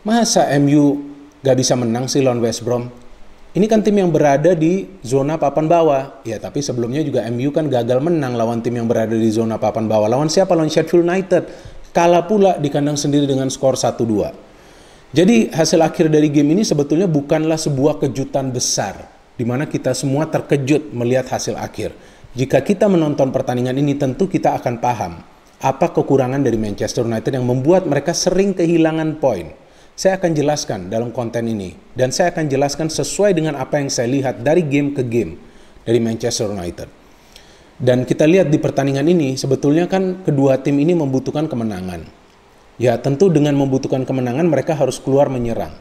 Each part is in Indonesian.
Masa MU gak bisa menang sih lawan West Brom? Ini kan tim yang berada di zona papan bawah. Ya, tapi sebelumnya juga MU kan gagal menang lawan tim yang berada di zona papan bawah. Lawan siapa? Lawan Sheffield United. Kalah pula di kandang sendiri dengan skor 1-2. Jadi hasil akhir dari game ini sebetulnya bukanlah sebuah kejutan besar. Di mana kita semua terkejut melihat hasil akhir. Jika kita menonton pertandingan ini tentu kita akan paham apa kekurangan dari Manchester United yang membuat mereka sering kehilangan poin. Saya akan jelaskan dalam konten ini dan saya akan jelaskan sesuai dengan apa yang saya lihat dari game ke game dari Manchester United. Dan kita lihat di pertandingan ini sebetulnya kan kedua tim ini membutuhkan kemenangan. Ya, tentu dengan membutuhkan kemenangan mereka harus keluar menyerang.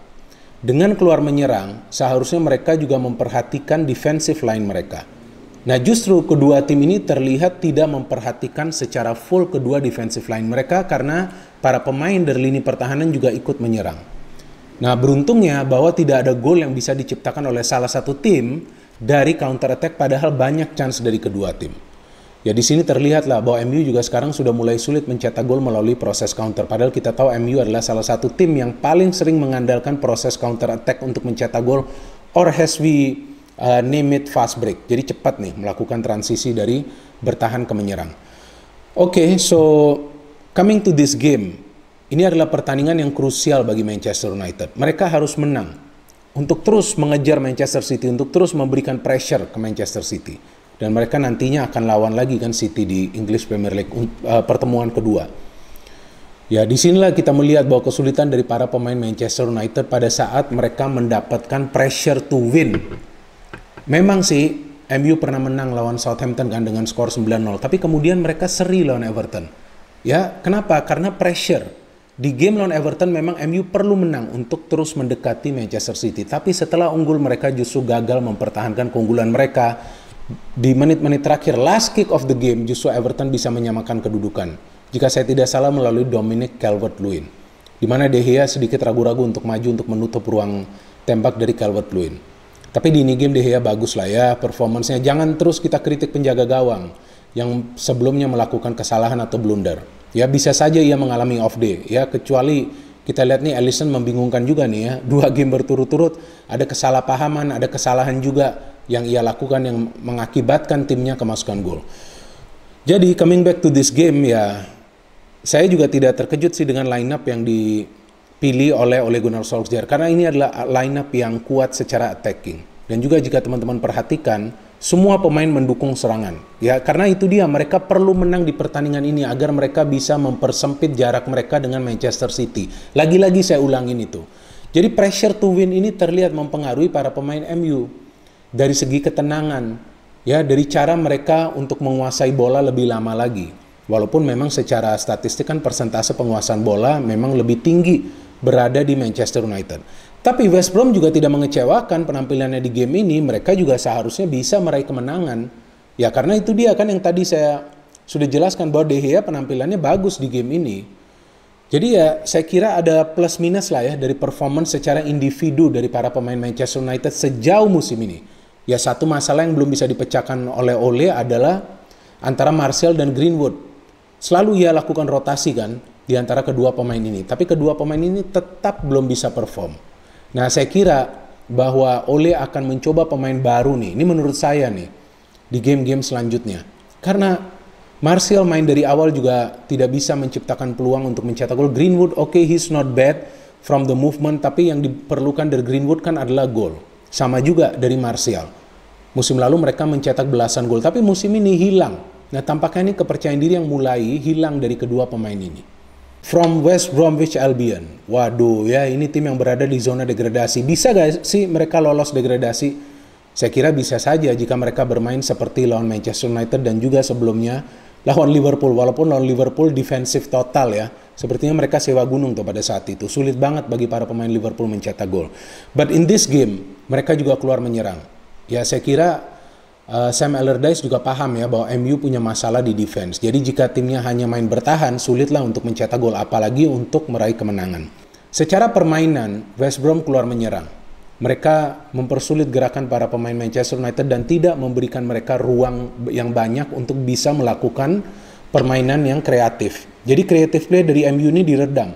Dengan keluar menyerang, seharusnya mereka juga memperhatikan defensive line mereka. Nah, justru kedua tim ini terlihat tidak memperhatikan secara full kedua defensive line mereka karena para pemain dari lini pertahanan juga ikut menyerang. Nah, beruntungnya bahwa tidak ada gol yang bisa diciptakan oleh salah satu tim dari counter attack padahal banyak chance dari kedua tim. Ya di sini terlihatlah bahwa MU juga sekarang sudah mulai sulit mencetak gol melalui proses counter. Padahal kita tahu MU adalah salah satu tim yang paling sering mengandalkan proses counter attack untuk mencetak gol or has we uh, name it fast break. Jadi cepat nih melakukan transisi dari bertahan ke menyerang. Oke, okay, so coming to this game, ini adalah pertandingan yang krusial bagi Manchester United. Mereka harus menang untuk terus mengejar Manchester City, untuk terus memberikan pressure ke Manchester City. Dan mereka nantinya akan lawan lagi kan City di English Premier League uh, pertemuan kedua. Ya, di sinilah kita melihat bahwa kesulitan dari para pemain Manchester United pada saat mereka mendapatkan pressure to win. Memang sih, MU pernah menang lawan Southampton kan dengan skor 9-0, tapi kemudian mereka seri lawan Everton. Ya, kenapa? Karena pressure di game lawan Everton memang MU perlu menang untuk terus mendekati Manchester City. Tapi setelah unggul mereka justru gagal mempertahankan keunggulan mereka. Di menit-menit terakhir, last kick of the game, justru Everton bisa menyamakan kedudukan. Jika saya tidak salah melalui Dominic Calvert-Lewin. Di mana De Gea sedikit ragu-ragu untuk maju untuk menutup ruang tembak dari Calvert-Lewin. Tapi di ini game De Gea bagus lah ya performancenya. Jangan terus kita kritik penjaga gawang yang sebelumnya melakukan kesalahan atau blunder Ya bisa saja ia mengalami off day ya kecuali kita lihat nih Allison membingungkan juga nih ya. Dua game berturut-turut ada kesalahpahaman, ada kesalahan juga yang ia lakukan yang mengakibatkan timnya kemasukan gol. Jadi coming back to this game ya saya juga tidak terkejut sih dengan line up yang dipilih oleh Ole Gunnar Solskjaer karena ini adalah line up yang kuat secara attacking. Dan juga jika teman-teman perhatikan semua pemain mendukung serangan. Ya, karena itu dia mereka perlu menang di pertandingan ini agar mereka bisa mempersempit jarak mereka dengan Manchester City. Lagi-lagi saya ulangin itu. Jadi pressure to win ini terlihat mempengaruhi para pemain MU dari segi ketenangan, ya dari cara mereka untuk menguasai bola lebih lama lagi. Walaupun memang secara statistik kan persentase penguasaan bola memang lebih tinggi berada di Manchester United. Tapi West Brom juga tidak mengecewakan penampilannya di game ini. Mereka juga seharusnya bisa meraih kemenangan. Ya karena itu dia kan yang tadi saya sudah jelaskan bahwa De Gea penampilannya bagus di game ini. Jadi ya saya kira ada plus minus lah ya dari performance secara individu dari para pemain Manchester United sejauh musim ini. Ya satu masalah yang belum bisa dipecahkan oleh Ole adalah antara Martial dan Greenwood. Selalu ia lakukan rotasi kan di antara kedua pemain ini. Tapi kedua pemain ini tetap belum bisa perform. Nah, saya kira bahwa Ole akan mencoba pemain baru nih. Ini menurut saya nih di game-game selanjutnya. Karena Martial main dari awal juga tidak bisa menciptakan peluang untuk mencetak gol. Greenwood oke okay, he's not bad from the movement tapi yang diperlukan dari Greenwood kan adalah gol. Sama juga dari Martial. Musim lalu mereka mencetak belasan gol tapi musim ini hilang. Nah, tampaknya ini kepercayaan diri yang mulai hilang dari kedua pemain ini from West Bromwich Albion. Waduh ya ini tim yang berada di zona degradasi. Bisa gak sih mereka lolos degradasi? Saya kira bisa saja jika mereka bermain seperti lawan Manchester United dan juga sebelumnya lawan Liverpool. Walaupun lawan Liverpool defensif total ya. Sepertinya mereka sewa gunung tuh pada saat itu. Sulit banget bagi para pemain Liverpool mencetak gol. But in this game, mereka juga keluar menyerang. Ya saya kira uh, Sam Allardyce juga paham ya bahwa MU punya masalah di defense. Jadi jika timnya hanya main bertahan, sulitlah untuk mencetak gol apalagi untuk meraih kemenangan. Secara permainan, West Brom keluar menyerang. Mereka mempersulit gerakan para pemain Manchester United dan tidak memberikan mereka ruang yang banyak untuk bisa melakukan permainan yang kreatif. Jadi kreatif play dari MU ini diredam.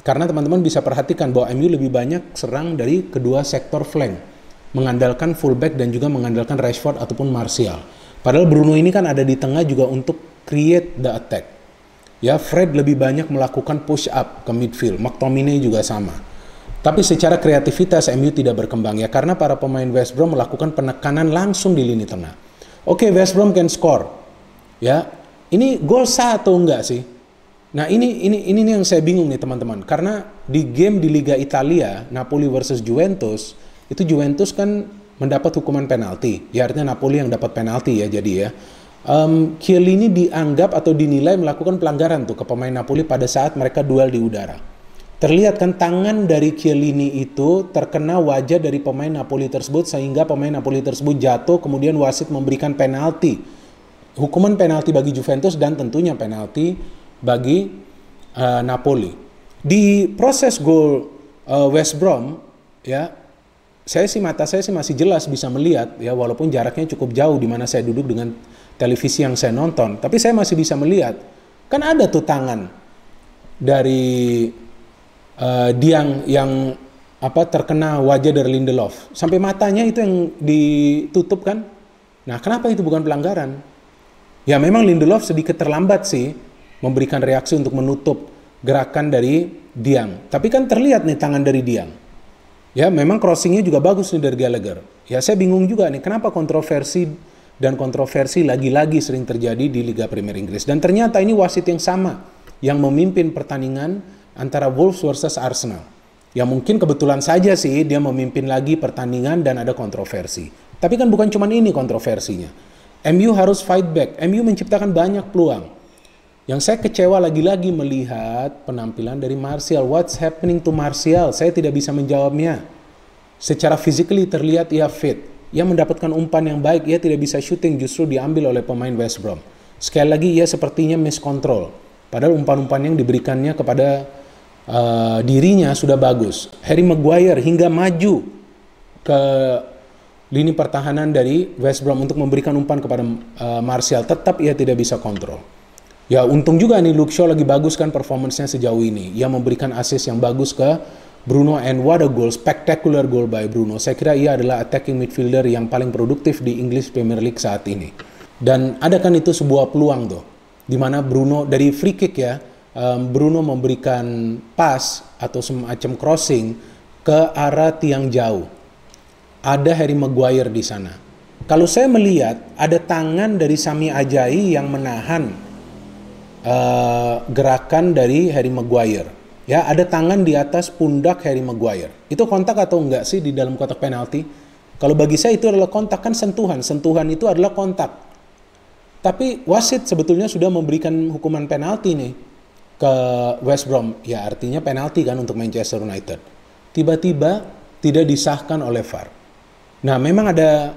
Karena teman-teman bisa perhatikan bahwa MU lebih banyak serang dari kedua sektor flank mengandalkan fullback dan juga mengandalkan Rashford ataupun Martial. Padahal Bruno ini kan ada di tengah juga untuk create the attack. Ya, Fred lebih banyak melakukan push up ke midfield, McTominay juga sama. Tapi secara kreativitas MU tidak berkembang ya karena para pemain West Brom melakukan penekanan langsung di lini tengah. Oke, okay, West Brom can score. Ya. Ini gol sah atau enggak sih? Nah, ini ini ini yang saya bingung nih teman-teman karena di game di Liga Italia Napoli versus Juventus itu Juventus kan mendapat hukuman penalti. Ya artinya Napoli yang dapat penalti ya jadi ya. Um, Chiellini dianggap atau dinilai melakukan pelanggaran tuh ke pemain Napoli pada saat mereka duel di udara. Terlihat kan tangan dari Chiellini itu terkena wajah dari pemain Napoli tersebut sehingga pemain Napoli tersebut jatuh kemudian wasit memberikan penalti. Hukuman penalti bagi Juventus dan tentunya penalti bagi uh, Napoli. Di proses gol uh, West Brom ya saya sih mata saya sih masih jelas bisa melihat ya walaupun jaraknya cukup jauh di mana saya duduk dengan televisi yang saya nonton tapi saya masih bisa melihat kan ada tuh tangan dari uh, Diang yang apa terkena wajah dari Lindelof sampai matanya itu yang ditutup kan nah kenapa itu bukan pelanggaran ya memang Lindelof sedikit terlambat sih memberikan reaksi untuk menutup gerakan dari Diang tapi kan terlihat nih tangan dari Diang Ya, memang crossingnya juga bagus nih dari Gallagher. Ya, saya bingung juga nih, kenapa kontroversi dan kontroversi lagi-lagi sering terjadi di Liga Premier Inggris. Dan ternyata ini wasit yang sama yang memimpin pertandingan antara Wolves versus Arsenal. Ya mungkin kebetulan saja sih dia memimpin lagi pertandingan dan ada kontroversi. Tapi kan bukan cuma ini kontroversinya. MU harus fight back. MU menciptakan banyak peluang. Yang saya kecewa lagi-lagi melihat penampilan dari Martial. What's happening to Martial? Saya tidak bisa menjawabnya. Secara physically terlihat ia fit. Ia mendapatkan umpan yang baik, ia tidak bisa shooting justru diambil oleh pemain West Brom. Sekali lagi ia sepertinya miskontrol. Padahal umpan-umpan yang diberikannya kepada uh, dirinya sudah bagus. Harry Maguire hingga maju ke lini pertahanan dari West Brom untuk memberikan umpan kepada uh, Martial tetap ia tidak bisa kontrol. Ya untung juga nih Luke Shaw lagi bagus kan performancenya sejauh ini. Ia memberikan assist yang bagus ke Bruno and what a goal, spectacular goal by Bruno. Saya kira ia adalah attacking midfielder yang paling produktif di English Premier League saat ini. Dan ada kan itu sebuah peluang tuh, di mana Bruno dari free kick ya, um, Bruno memberikan pass atau semacam crossing ke arah tiang jauh. Ada Harry Maguire di sana. Kalau saya melihat ada tangan dari Sami Ajayi yang menahan Eh, gerakan dari Harry Maguire. Ya, ada tangan di atas pundak Harry Maguire. Itu kontak atau enggak sih di dalam kotak penalti? Kalau bagi saya itu adalah kontak kan sentuhan. Sentuhan itu adalah kontak. Tapi wasit sebetulnya sudah memberikan hukuman penalti nih ke West Brom. Ya, artinya penalti kan untuk Manchester United. Tiba-tiba tidak disahkan oleh VAR. Nah, memang ada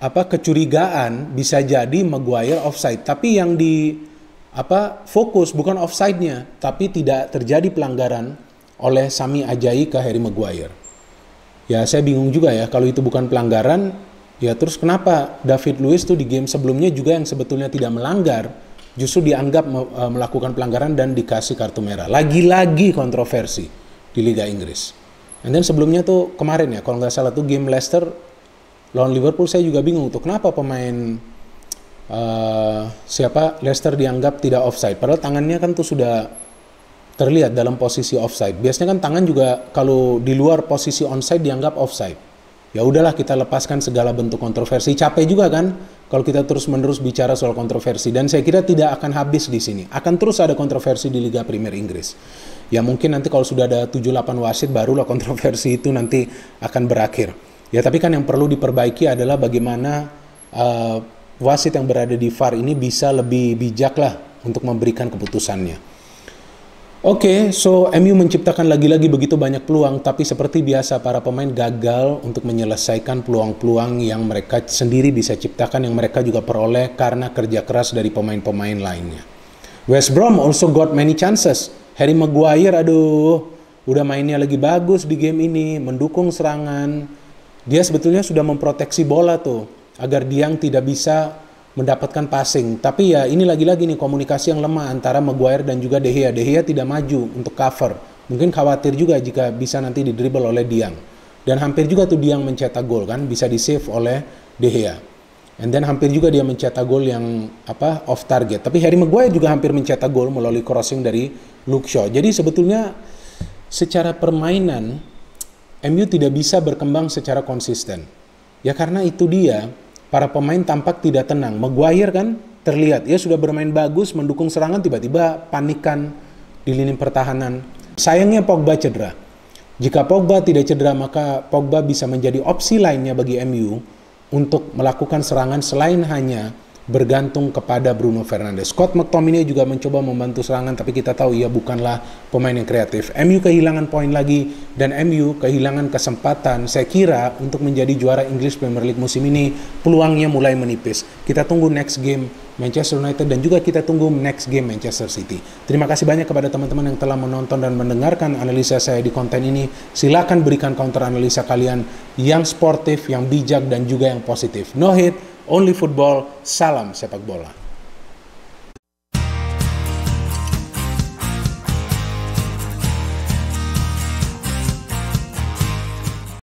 apa kecurigaan bisa jadi Maguire offside, tapi yang di apa fokus bukan offside-nya, tapi tidak terjadi pelanggaran oleh Sami Ajayi ke Harry Maguire. Ya saya bingung juga ya kalau itu bukan pelanggaran, ya terus kenapa David Luiz tuh di game sebelumnya juga yang sebetulnya tidak melanggar justru dianggap e, melakukan pelanggaran dan dikasih kartu merah. Lagi-lagi kontroversi di Liga Inggris. And then sebelumnya tuh kemarin ya kalau nggak salah tuh game Leicester lawan Liverpool saya juga bingung tuh kenapa pemain uh, siapa Leicester dianggap tidak offside. Padahal tangannya kan tuh sudah terlihat dalam posisi offside. Biasanya kan tangan juga kalau di luar posisi onside dianggap offside. Ya udahlah kita lepaskan segala bentuk kontroversi. Capek juga kan kalau kita terus-menerus bicara soal kontroversi dan saya kira tidak akan habis di sini. Akan terus ada kontroversi di Liga Premier Inggris. Ya mungkin nanti kalau sudah ada 7 8 wasit barulah kontroversi itu nanti akan berakhir. Ya tapi kan yang perlu diperbaiki adalah bagaimana uh, wasit yang berada di VAR ini bisa lebih bijak lah untuk memberikan keputusannya. Oke, okay, so MU menciptakan lagi-lagi begitu banyak peluang, tapi seperti biasa para pemain gagal untuk menyelesaikan peluang-peluang yang mereka sendiri bisa ciptakan, yang mereka juga peroleh karena kerja keras dari pemain-pemain lainnya. West Brom also got many chances. Harry Maguire, aduh, udah mainnya lagi bagus di game ini, mendukung serangan. Dia sebetulnya sudah memproteksi bola tuh agar Diang tidak bisa mendapatkan passing. Tapi ya ini lagi-lagi nih komunikasi yang lemah antara Maguire dan juga De Gea. De Gea tidak maju untuk cover. Mungkin khawatir juga jika bisa nanti didribel oleh Diang. Dan hampir juga tuh Diang mencetak gol kan, bisa di-save oleh De Gea. And then hampir juga dia mencetak gol yang apa off target. Tapi Harry Maguire juga hampir mencetak gol melalui crossing dari Luke Shaw. Jadi sebetulnya secara permainan MU tidak bisa berkembang secara konsisten. Ya karena itu dia para pemain tampak tidak tenang. Maguire kan terlihat ia sudah bermain bagus mendukung serangan tiba-tiba panikan di lini pertahanan. Sayangnya Pogba cedera. Jika Pogba tidak cedera maka Pogba bisa menjadi opsi lainnya bagi MU untuk melakukan serangan selain hanya bergantung kepada Bruno Fernandes. Scott McTominay juga mencoba membantu serangan tapi kita tahu ia bukanlah pemain yang kreatif. MU kehilangan poin lagi dan MU kehilangan kesempatan saya kira untuk menjadi juara Inggris Premier League musim ini peluangnya mulai menipis. Kita tunggu next game Manchester United dan juga kita tunggu next game Manchester City. Terima kasih banyak kepada teman-teman yang telah menonton dan mendengarkan analisa saya di konten ini. Silakan berikan counter analisa kalian yang sportif, yang bijak dan juga yang positif. No hate Only Football, salam sepak bola.